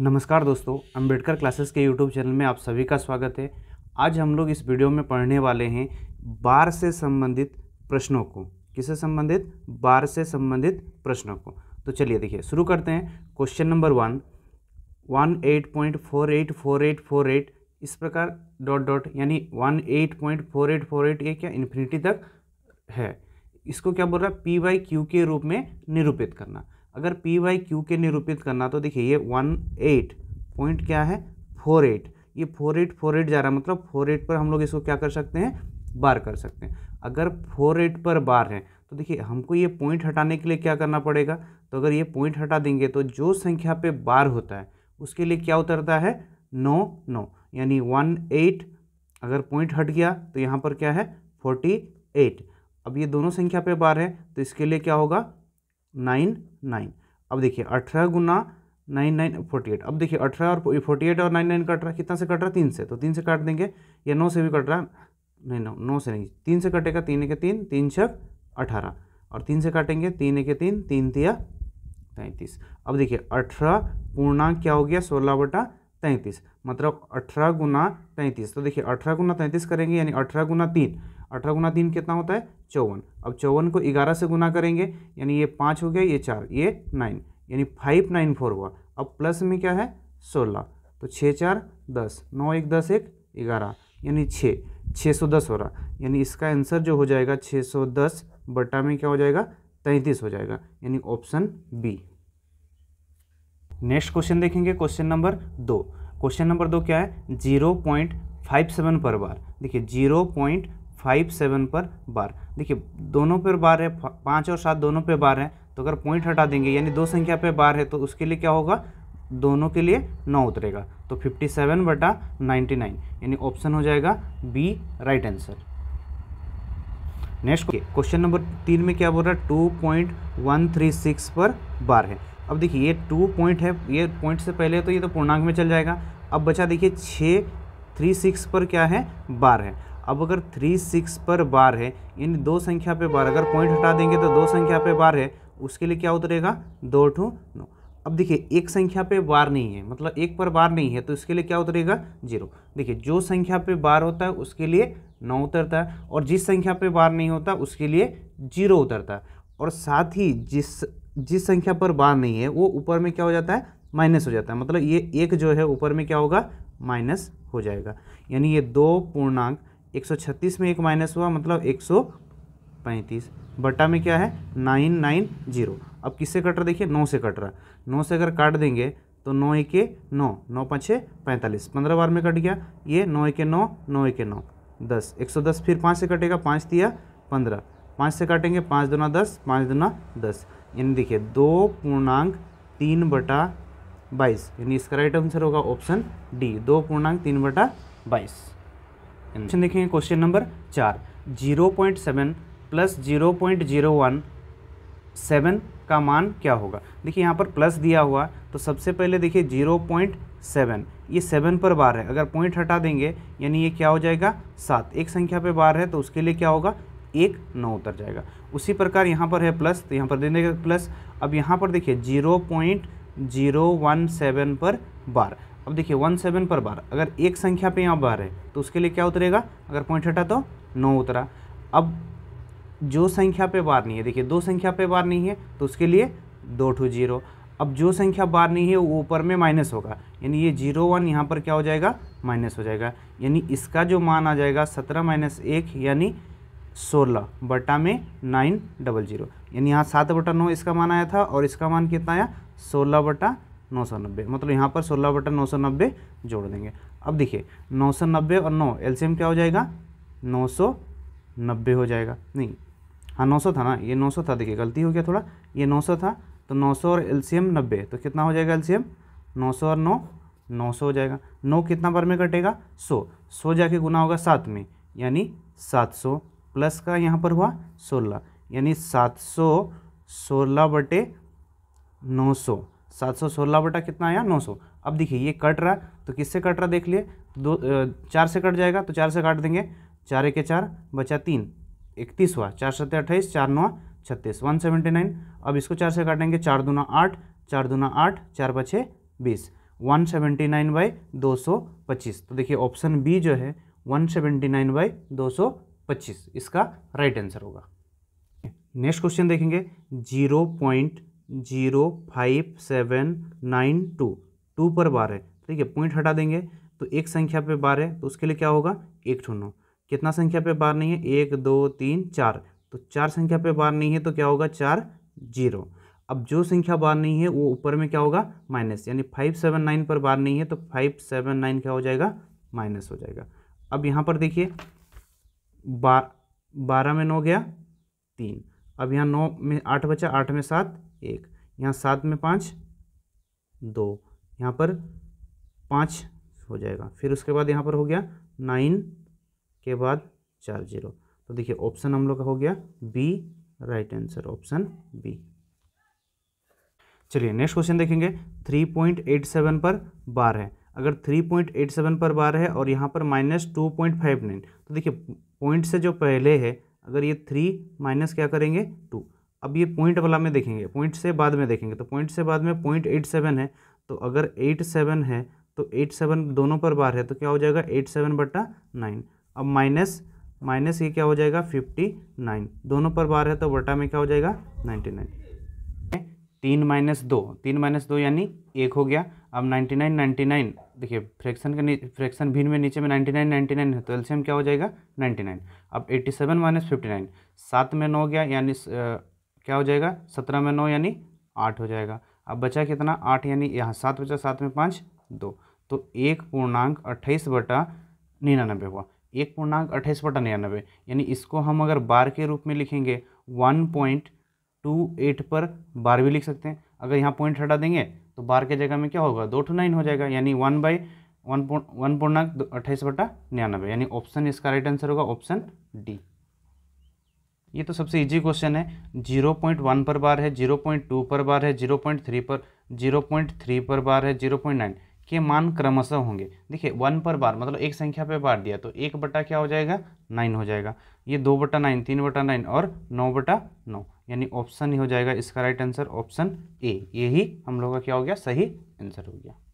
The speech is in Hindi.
नमस्कार दोस्तों अंबेडकर क्लासेस के यूट्यूब चैनल में आप सभी का स्वागत है आज हम लोग इस वीडियो में पढ़ने वाले हैं बार से संबंधित प्रश्नों को किससे संबंधित बार से संबंधित प्रश्नों को तो चलिए देखिए शुरू करते हैं question number one one eight point four eight four eight four eight इस प्रकार डॉट डॉट यानी one eight point four eight four eight ये क्या इन्फिनिटी तक है इसको क्या बोल रहा है पी वाई क्यू के रूप में निरूपित करना अगर पी वाई क्यू के निरूपित करना तो देखिए ये वन एट पॉइंट क्या है फोर एट ये फोर एट फोर एट जा रहा है मतलब फोर एट पर हम लोग इसको क्या कर सकते हैं बार कर सकते हैं अगर फोर एट पर बार है तो देखिए हमको ये पॉइंट हटाने के लिए क्या करना पड़ेगा तो अगर ये पॉइंट हटा देंगे तो जो संख्या पे बार होता है उसके लिए क्या उतरता है नो नो यानी वन एट अगर पॉइंट हट गया तो यहाँ पर क्या है फोर्टी एट अब ये दोनों संख्या पे बार है तो इसके लिए क्या होगा नाइन नाइन अब देखिए अठारह गुना नाइन नाइन फोर्टी एट अब देखिए अठारह और फोर्टी एट और नाइन नाइन कट रहा है कितना से कट रहा है तीन से तो तीन से काट देंगे या नौ से भी कट रहा है नहीं नौ नौ से नहीं तीन से कटेगा तीन एक तीन तीन छः अठारह और तीन से काटेंगे तीन एक तीन तीन तिया तैंतीस अब देखिए अठारह पूर्णांक क्या हो गया सोलह बटा तैंतीस मतलब अठारह गुना तैंतीस तो देखिए अठारह गुना तैंतीस करेंगे यानी अठारह गुना तीन अठारह गुना तीन कितना होता है चौवन अब चौवन को ग्यारह से गुना करेंगे यानी ये पाँच हो गया ये चार ये नाइन यानी फाइव नाइन फोर हुआ अब प्लस में क्या है सोलह तो छः चार दस नौ एक दस एक ग्यारह यानी छः छः सौ दस हो रहा यानी इसका आंसर जो हो जाएगा छः सौ दस बटा में क्या हो जाएगा तैंतीस हो जाएगा यानी ऑप्शन बी नेक्स्ट क्वेश्चन देखेंगे क्वेश्चन नंबर दो क्वेश्चन नंबर दो क्या है जीरो पॉइंट फाइव सेवन पर बार देखिए जीरो पॉइंट फाइव सेवन पर बार देखिए दोनों पर बार है पाँच और सात दोनों पे बार है तो अगर पॉइंट हटा देंगे यानी दो संख्या पे बार है तो उसके लिए क्या होगा दोनों के लिए नौ उतरेगा तो फिफ्टी सेवन बटा नाइन्टी नाइन यानी ऑप्शन हो जाएगा B right answer next question number तीन में क्या बोल रहा है two point one three six पर बार है अब देखिए ये टू पॉइंट है ये पॉइंट से पहले तो ये तो पूर्णांक में चल जाएगा अब बचा देखिए छः थ्री सिक्स पर क्या है बार है अब अगर थ्री सिक्स पर बार है यानी दो संख्या पे बार अगर पॉइंट हटा देंगे तो दो संख्या पे बार है उसके लिए क्या उतरेगा दो टू नौ अब देखिए एक संख्या पे बार नहीं है मतलब एक पर बार नहीं है तो इसके लिए क्या उतरेगा जीरो देखिए जो संख्या पे बार होता है उसके लिए नौ उतरता है और जिस संख्या पे बार नहीं होता उसके लिए जीरो उतरता है और साथ ही जिस जिस संख्या पर बार नहीं है वो ऊपर में क्या हो जाता है माइनस हो जाता है मतलब ये एक जो है ऊपर में क्या होगा माइनस हो जाएगा यानी ये दो पूर्णांक 136 में एक माइनस हुआ मतलब 135 बटा में क्या है नाइन नाइन जीरो अब किससे कट रहा देखिए नौ से कट रहा नौ से अगर काट देंगे तो नौ एक नौ नौ पाँच पैंतालीस पंद्रह बार में कट गया ये नौ एक नौ नौ एक नौ दस एक सौ दस फिर पाँच से कटेगा पाँच दिया पंद्रह पाँच से काटेंगे पाँच दुना दस पाँच दुना दस यानी देखिए दो पूर्णांक तीन बटा बाईस यानी इसका राइट आंसर होगा ऑप्शन डी दो पूर्णांक तीन बटा बाईस क्वेश्चन देखेंगे क्वेश्चन नंबर चार zero point seven plus zero point zero one seven का मान क्या होगा देखिए यहाँ पर प्लस दिया हुआ तो सबसे पहले देखिए जीरो पॉइंट सेवन ये सेवन पर बार है अगर पॉइंट हटा देंगे यानी ये क्या हो जाएगा सात एक संख्या पे बार है तो उसके लिए क्या होगा एक नौ उतर जाएगा उसी प्रकार यहाँ पर है प्लस तो यहाँ पर दे देंगे प्लस अब यहाँ पर देखिए zero point zero one seven पर बार अब देखिए वन सेवन पर बार अगर एक संख्या पे यहाँ बार है तो उसके लिए क्या उतरेगा अगर पॉइंट हटा तो नौ उतरा अब जो संख्या पे बार नहीं है देखिए दो संख्या पे बार नहीं है तो उसके लिए दो टू जीरो अब जो संख्या बार नहीं है वो ऊपर में माइनस होगा यानी ये जीरो वन यहाँ पर क्या हो जाएगा माइनस हो जाएगा यानी इसका जो मान आ जाएगा सत्रह माइनस एक यानी सोलह बटा में नाइन डबल जीरो यानी यहाँ सात बटा नौ इसका मान आया था और इसका मान कितना आया सोलह बटा नौ सौ नब्बे मतलब यहाँ पर सोलह बटा नौ सौ नब्बे जोड़ देंगे अब देखिए नौ सौ नब्बे और नौ एलसीएम क्या हो जाएगा नौ सौ नब्बे हो जाएगा नहीं हाँ नौ सौ था ना ये नौ सौ था देखिए गलती हो गया थोड़ा ये नौ सौ था तो नौ सौ और एलसीएम नब्बे तो कितना हो जाएगा एलसीएम नौ सौ और नौ नौ सौ हो जाएगा नौ कितना बार में कटेगा सौ सौ जाके गुना होगा सात में यानी सात सौ प्लस का यहाँ पर हुआ सोलह यानी सात सौ सोलह बटे नौ सौ सात सौ सोलह बटा कितना आया नौ सौ अब देखिए ये कट रहा तो किससे कट रहा देख लिए दो चार से कट जाएगा तो चार से काट देंगे चार एक चार बचा तीन इकतीस हुआ चार सत्य अट्ठाईस चार नौ छत्तीस वन सेवेंटी नाइन अब इसको चार से काटेंगे चार दूना आठ चार दूना आठ चार बचे बीस वन सेवेंटी नाइन बाई दो सौ पच्चीस तो देखिए ऑप्शन बी जो है वन सेवेंटी नाइन बाई दो सौ पच्चीस इसका राइट आंसर होगा नेक्स्ट क्वेश्चन देखेंगे zero point zero five seven nine two two पर बारह ठीक है पॉइंट हटा देंगे तो एक संख्या पे बार है तो उसके लिए क्या होगा एक ठुनो कितना संख्या पे बार नहीं है एक दो तीन चार तो चार संख्या पे बार नहीं है तो क्या होगा चार जीरो अब जो संख्या बार नहीं है वो ऊपर में क्या होगा माइनस यानी फाइव सेवन नाइन पर बार नहीं है तो फाइव सेवन नाइन क्या हो जाएगा माइनस हो जाएगा अब यहाँ पर देखिए बारह में नौ गया तीन अब यहाँ नौ में आठ बचा आठ में सात एक यहाँ सात में पाँच दो यहाँ पर पाँच हो जाएगा फिर उसके बाद यहाँ पर हो गया नाइन के बाद चार जीरो तो देखिए ऑप्शन हम लोग का हो गया B right answer option B चलिए नेक्स्ट क्वेश्चन देखेंगे थ्री पॉइंट एट सेवन पर बार है अगर थ्री पॉइंट एट सेवन पर बार है और यहाँ पर minus two point five nine तो देखिए पॉइंट से जो पहले है अगर ये थ्री माइनस क्या करेंगे टू अब ये पॉइंट वाला में देखेंगे पॉइंट से बाद में देखेंगे तो पॉइंट से बाद में पॉइंट एट सेवन है तो अगर एट सेवन है तो एट सेवन दोनों पर बार है तो क्या हो जाएगा एट सेवन बट्टा नाइन अब माइनस माइनस ये क्या हो जाएगा फिफ्टी नाइन दोनों पर बार है तो बटा में क्या हो जाएगा नाइन्टी नाइन तीन माइनस दो तीन माइनस दो यानी एक हो गया अब नाइन्टी नाइन नाइन्टी नाइन देखिए फ्रैक्शन के फ्रैक्शन भिन्न में नीचे में नाइन्टी नाइन नाइन्टी नाइन है तो एलसीएम क्या हो जाएगा नाइन्टी नाइन अब eighty seven minus fifty nine सात में नौ गया यानी क्या हो जाएगा सत्रह में नौ यानी आठ हो जाएगा अब बचा कितना आठ यानी यहाँ सात बचा सात में पाँच दो तो एक पूर्णांक अट्ठाईस बटा निन्यानबे हुआ एक पूर्णांक अट्ठाईस बटा निन्यानबे यानी इसको हम अगर बार के रूप में लिखेंगे वन पॉइंट टू एट पर बार भी लिख सकते हैं अगर यहाँ पॉइंट हटा देंगे तो बार के जगह में क्या होगा दो टू नाइन हो जाएगा यानी one by one point one पूर्णांक अट्ठाईस बटा निन्यानबे यानी ऑप्शन इसका राइट आंसर होगा ऑप्शन डी ये तो सबसे इजी क्वेश्चन है जीरो पॉइंट वन पर बार है जीरो पॉइंट टू पर बार है जीरो पॉइंट थ्री पर जीरो पॉइंट थ्री पर बार है जीरो पॉइंट नाइन के मान क्रमशः होंगे देखिए वन पर बार मतलब एक संख्या पे बार दिया तो एक बटा क्या हो जाएगा नाइन हो जाएगा ये दो बटा नाइन तीन बटा नाइन और नौ बटा नौ यानी ऑप्शन ही हो जाएगा इसका राइट आंसर ऑप्शन ए यही हम लोग का क्या हो गया सही आंसर हो गया